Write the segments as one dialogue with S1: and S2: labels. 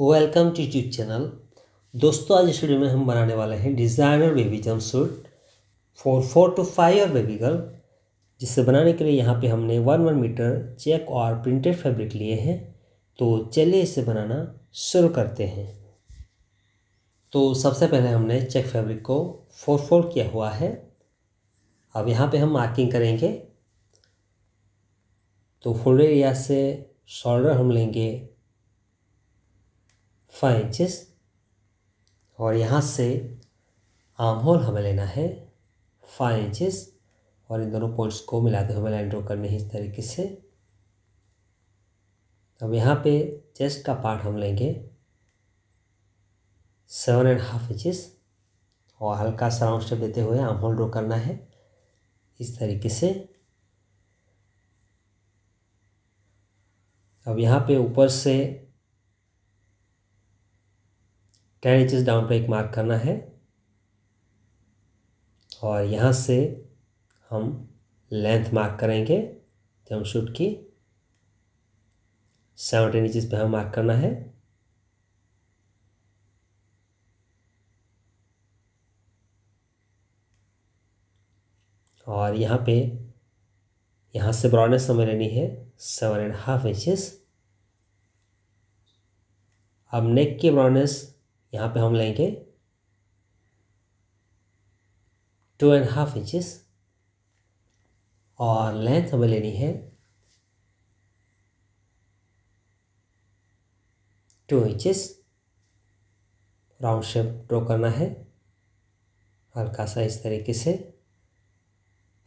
S1: welcome to YouTube channel दोस्तों आज इस वीडियो में हम बनाने वाले हैं designer baby jumpsuit for four to five year baby girl जिसे बनाने के लिए यहाँ पे हमने वन वन मीटर चेक और प्रिंटेड फैब्रिक लिए हैं तो चलिए इसे बनाना शुरू करते हैं तो सबसे पहले हमने चेक फैब्रिक को फोर फोर किया हुआ है अब यहाँ पर हम मार्किंग करेंगे तो फोल्डर एरिया से शोल्डर हम लेंगे फाइव इंचेस और यहाँ से आर्म होल हमें लेना है फाइव इंचेस और इन दोनों पॉइंट्स को मिलाते हुए हमें लाइन ड्रॉ करनी है इस तरीके से अब यहाँ पे चेस्ट का पार्ट हम लेंगे सेवन एंड हाफ इंचेस और हल्का सा राउंड स्टेप देते हुए आर्म होल ड्रॉ करना है इस तरीके से अब यहाँ पे ऊपर से टेन इंचज़ डाउन पर एक मार्क करना है और यहाँ से हम लेंथ मार्क करेंगे जम शूट की सेवनटीन इंचज़ पे हमें मार्क करना है और यहाँ पे यहाँ से ब्रॉडनेस हमें लेनी है सेवन एंड हाफ इंचज़ अब नेक की ब्रॉडनेस यहाँ पे हम लेंगे टू एंड हाफ इंचेस और लेंथ हमें लेनी है two inches round shape draw करना है हल्का सा इस तरीके से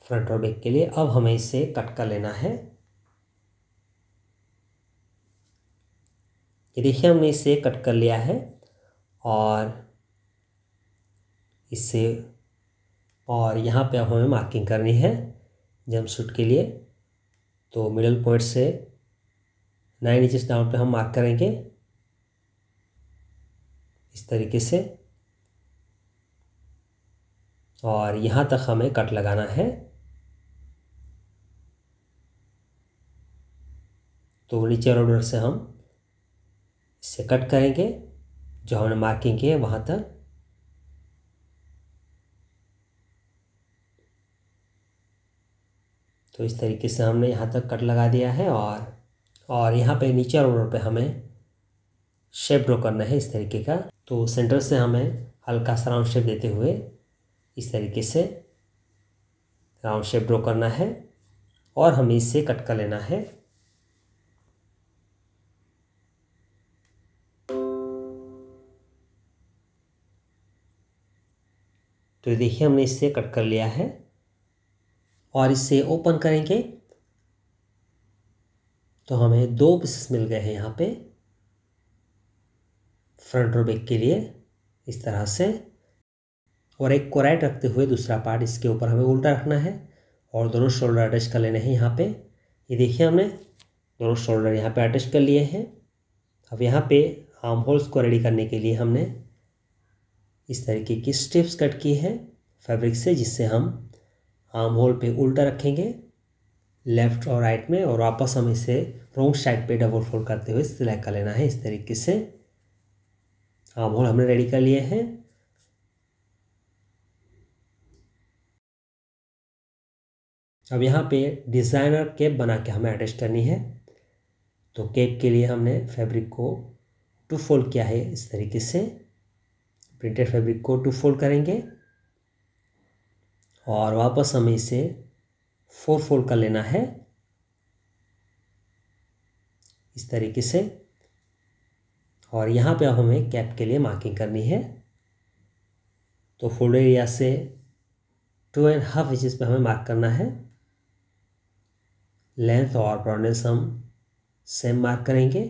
S1: फ्रंट और बैक के लिए अब हमें इसे कट कर लेना है ये देखिए हमने इसे कट कर लिया है और इससे और यहाँ पे अब हमें मार्किंग करनी है जंप सूट के लिए तो मिडल पॉइंट से नाइन इंचज डाउन पे हम मार्क करेंगे इस तरीके से और यहाँ तक हमें कट लगाना है तो नीचे रोडर से हम इसे कट करेंगे जो हमने मार्किंग किए वहाँ तक तो इस तरीके से हमने यहाँ तक कट लगा दिया है और और यहाँ पे नीचे रोड पे हमें शेप ड्रो करना है इस तरीके का तो सेंटर से हमें हल्का सा राउंड शेप देते हुए इस तरीके से राउंड शेप ड्रो करना है और हमें इससे कट कर लेना है तो देखिए हमने इससे कट कर लिया है और इससे ओपन करेंगे तो हमें दो पीसेस मिल गए हैं यहाँ पे फ्रंट और बैक के लिए इस तरह से और एक को राइट रखते हुए दूसरा पार्ट इसके ऊपर हमें उल्टा रखना है और दोनों शोल्डर अटैच कर लेने हैं यहाँ पे ये देखिए हमने दोनों शोल्डर यहाँ पे अटैच कर लिए हैं अब यहाँ पे आर्म होल्स को रेडी करने के लिए हमने इस तरीके की स्ट्रिप्स कट की है फैब्रिक से जिससे हम आर्म होल पे उल्टा रखेंगे लेफ्ट और राइट में और वापस हम इसे रोंग साइड पे डबल फोल्ड करते हुए सिलाई कर लेना है इस तरीके से आर्म होल हमने रेडी कर लिए हैं अब यहाँ पे डिज़ाइनर केप बना के हमें अटैच करनी है तो केप के लिए हमने फैब्रिक को टू फोल्ड किया है इस तरीके से प्रिंटेड फैब्रिक को टू फोल्ड करेंगे और वापस हमें इसे फोर फोल्ड कर लेना है इस तरीके से और यहाँ पे अब हमें कैप के लिए मार्किंग करनी है तो फोल्ड एरिया से टू एंड हाफ इंचज पे हमें मार्क करना है लेंथ और ब्रॉडनेस हम सेम मार्क करेंगे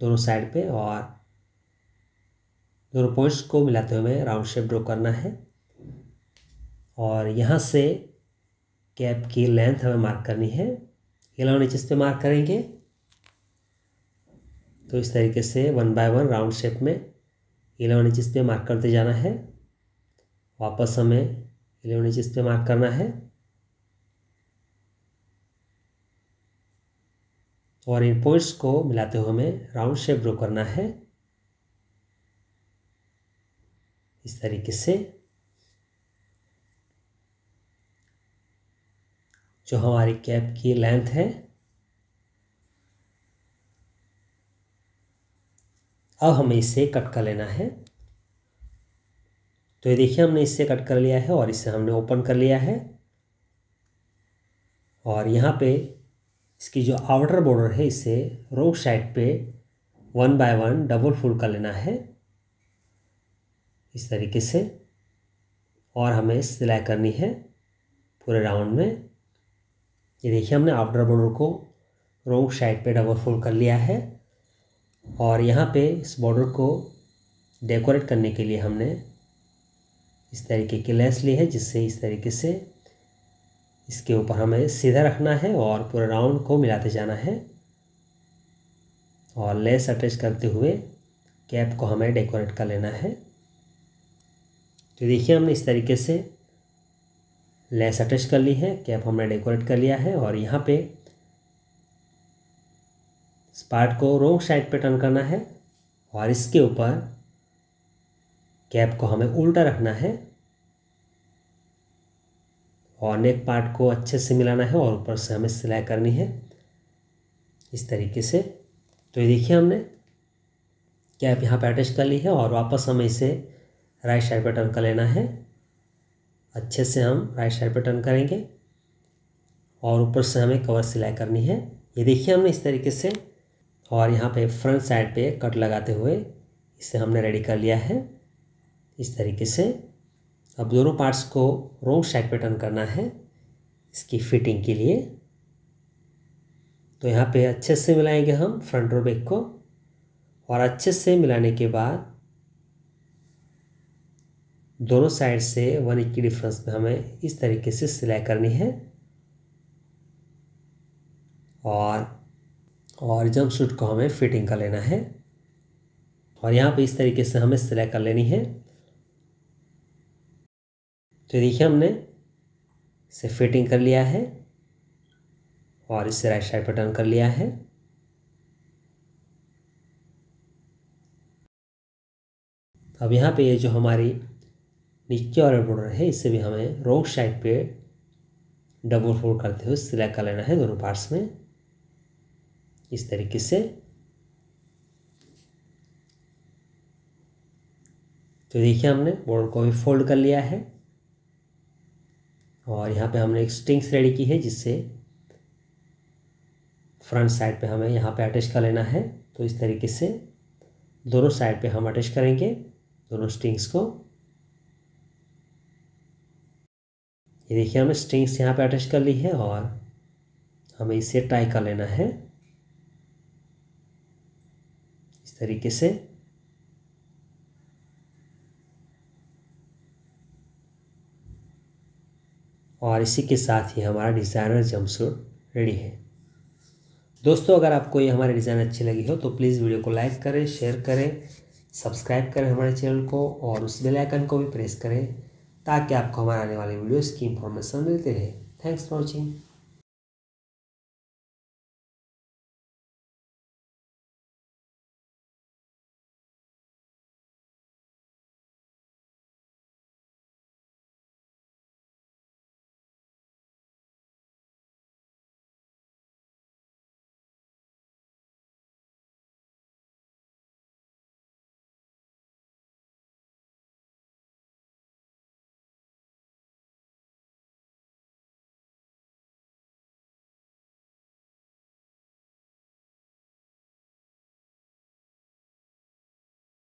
S1: दोनों साइड पे और दोनों पॉइंट्स को मिलाते हुए राउंड शेप ड्रॉ करना है और यहाँ से कैप की लेंथ हमें मार्क करनी है एलेवन इंचज पे मार्क करेंगे तो इस तरीके से one by one round shape में एलेवन इंचज पे मार्क करते जाना है वापस हमें एलेवन इंचज पे मार्क करना है और इन पॉइंट्स को मिलाते हुए हमें राउंड शेप ड्रॉ करना है इस तरीके से जो हमारी कैप की लेंथ है अब हमें इसे कट कर लेना है तो ये देखिए हमने इससे कट कर लिया है और इसे हमने ओपन कर लिया है और यहाँ पे इसकी जो आउटर बॉर्डर है इसे रोक साइड पे one by one double fold कर लेना है इस तरीके से और हमें सिलाई करनी है पूरे राउंड में ये देखिए हमने आउटर बॉर्डर को रोंग साइड पे डबल फोल्ड कर लिया है और यहाँ पे इस बॉर्डर को डेकोरेट करने के लिए हमने इस तरीके की लेंस ली है जिससे इस तरीके से इसके ऊपर हमें सीधा रखना है और पूरे राउंड को मिलाते जाना है और लेस अटैच करते हुए कैप को हमें डेकोरेट कर लेना है तो देखिए हमने इस तरीके से लेस अटैच कर ली है कैप हमने डेकोरेट कर लिया है और यहाँ पे इस पार्ट को रोंग साइड पे टर्न करना है और इसके ऊपर कैप को हमें उल्टा रखना है और नेक पार्ट को अच्छे से मिलाना है और ऊपर से हमें सिलाई करनी है इस तरीके से तो ये देखिए हमने कैप यहाँ पर अटैच कर ली है और वापस हमें इसे राइट साइड पर टर्न कर लेना है अच्छे से हम राइट साइड पर टर्न करेंगे और ऊपर से हमें कवर सिलाई करनी है ये देखिए हमने इस तरीके से और यहाँ पे फ्रंट साइड पे कट लगाते हुए इसे हमने रेडी कर लिया है इस तरीके से अब दोनों पार्ट्स को रोंग साइड पे टर्न करना है इसकी फिटिंग के लिए तो यहाँ पे अच्छे से मिलाएंगे हम फ्रंट रो बैक को और अच्छे से मिलाने के बाद दोनों साइड से वन इक्की डिफरेंस में हमें इस तरीके से सिलाई करनी है और और जंप सूट को हमें फिटिंग कर लेना है और यहाँ पे इस तरीके से हमें सिलाई कर लेनी है तो देखिए हमने इसे फिटिंग कर लिया है और इसे राइट साइड पर टर्न कर लिया है अब यहाँ पे ये जो हमारी नीचे वाला बॉर्डर है इसे भी हमें रोंग साइड पे डबल फोल्ड करते हुए सिलाई कर लेना है दोनों पार्ट्स में इस तरीके से तो देखिए हमने बॉर्डर को भी फोल्ड कर लिया है और यहाँ पे हमने एक स्टिंग्स रेडी की है जिससे फ्रंट साइड पे हमें यहाँ पे अटैच कर लेना है तो इस तरीके से दोनों साइड पे हम अटैच करेंगे दोनों स्ट्रिंग्स को ये देखिए हमने स्ट्रिंग्स यहाँ पे अटैच कर ली है और हमें इसे टाई कर लेना है इस तरीके से और इसी के साथ ही हमारा डिज़ाइनर जम्पसूट रेडी है दोस्तों अगर आपको ये हमारी डिज़ाइन अच्छी लगी हो तो प्लीज़ वीडियो को लाइक करें शेयर करें सब्सक्राइब करें हमारे चैनल को और उस बेल आइकन को भी प्रेस करें ताकि आपको हमारे आने वाले वीडियोज़ की इन्फॉर्मेशन मिलते रहे थैंक्स फॉर वॉचिंग